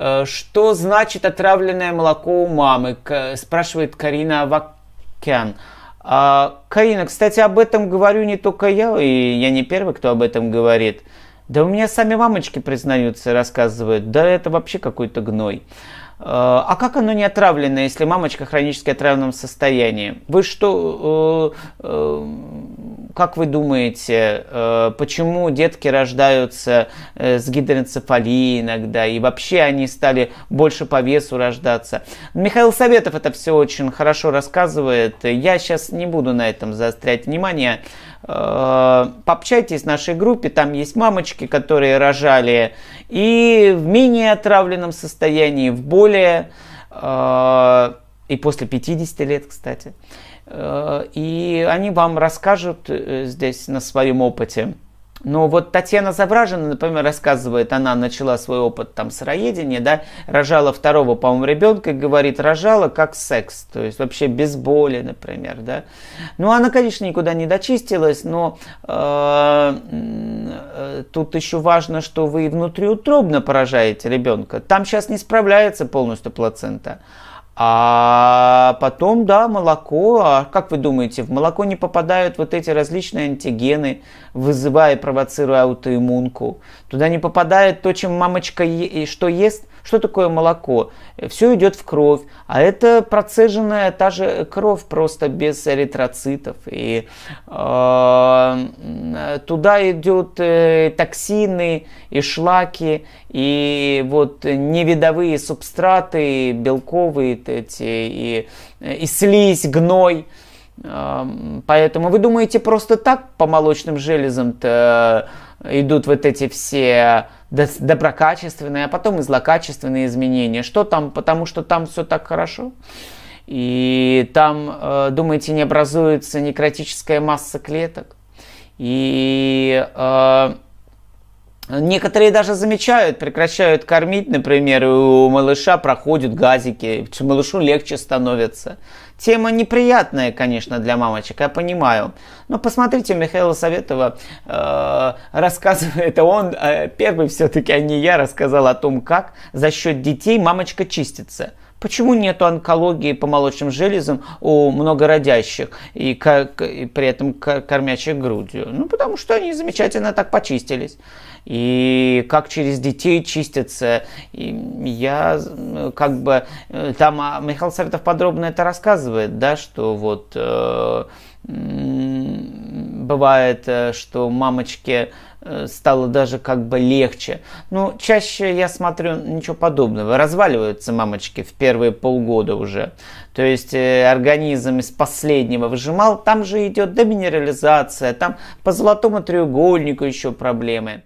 Э, что значит отравленное молоко у мамы? Спрашивает Карина Вакян. А, Карина, кстати, об этом говорю не только я, и я не первый, кто об этом говорит. Да у меня сами мамочки признаются, рассказывают. Да это вообще какой-то гной. Э, а как оно не отравлено, если мамочка хронически отравленном состоянии? Вы что, э, как вы думаете, э, почему детки рождаются э, с гидроэнцефалией иногда, и вообще они стали больше по весу рождаться? Михаил Советов это все очень хорошо рассказывает. Я сейчас не буду на этом заострять внимание. Э, пообщайтесь в нашей группе, там есть мамочки, которые рожали и в менее отравленном состоянии, в более и после 50 лет, кстати. Э, и они вам расскажут э, здесь на своем опыте. Но вот Татьяна Завражина, например, рассказывает, она начала свой опыт там сыроедения, да, рожала второго, по-моему, ребенка, и говорит, рожала как секс, то есть вообще без боли, например, да. Ну, она, конечно, никуда не дочистилась, но э, тут еще важно, что вы внутриутробно поражаете ребенка. Там сейчас не справляется полностью плацента. А потом, да, молоко. А как вы думаете, в молоко не попадают вот эти различные антигены, вызывая и провоцируя аутоиммунку? Туда не попадает то, чем мамочка е- что ест, что такое молоко? Э, Все идет в кровь, а это процеженная та же кровь, просто без эритроцитов. И э, э туда идут э, токсины и шлаки, и вот невидовые субстраты, белковые эти, и, э, и слизь, гной. Поэтому вы думаете, просто так по молочным железам-то э, идут вот эти все доброкачественные, а потом и злокачественные изменения. Что там? Потому что там все так хорошо. И там, э, думаете, не образуется некротическая масса клеток. И э, Некоторые даже замечают, прекращают кормить, например, у малыша проходят газики, малышу легче становится. Тема неприятная, конечно, для мамочек, я понимаю. Но посмотрите, Михаила Советова э, рассказывает, это он э, первый все-таки, а не я, рассказал о том, как за счет детей мамочка чистится. Почему нет онкологии по молочным железам у многородящих и, как, и при этом кормящих грудью? Ну, потому что они замечательно так почистились. И как через детей чистятся. И я э, как бы... Э, там а, Михаил Советов подробно это рассказывает, да, что вот... Э, бывает, э, что мамочке э, стало даже как бы легче. Ну, чаще я смотрю ничего подобного. Разваливаются мамочки в первые полгода уже. То есть э, организм из последнего выжимал, там же идет деминерализация, там по золотому треугольнику еще проблемы.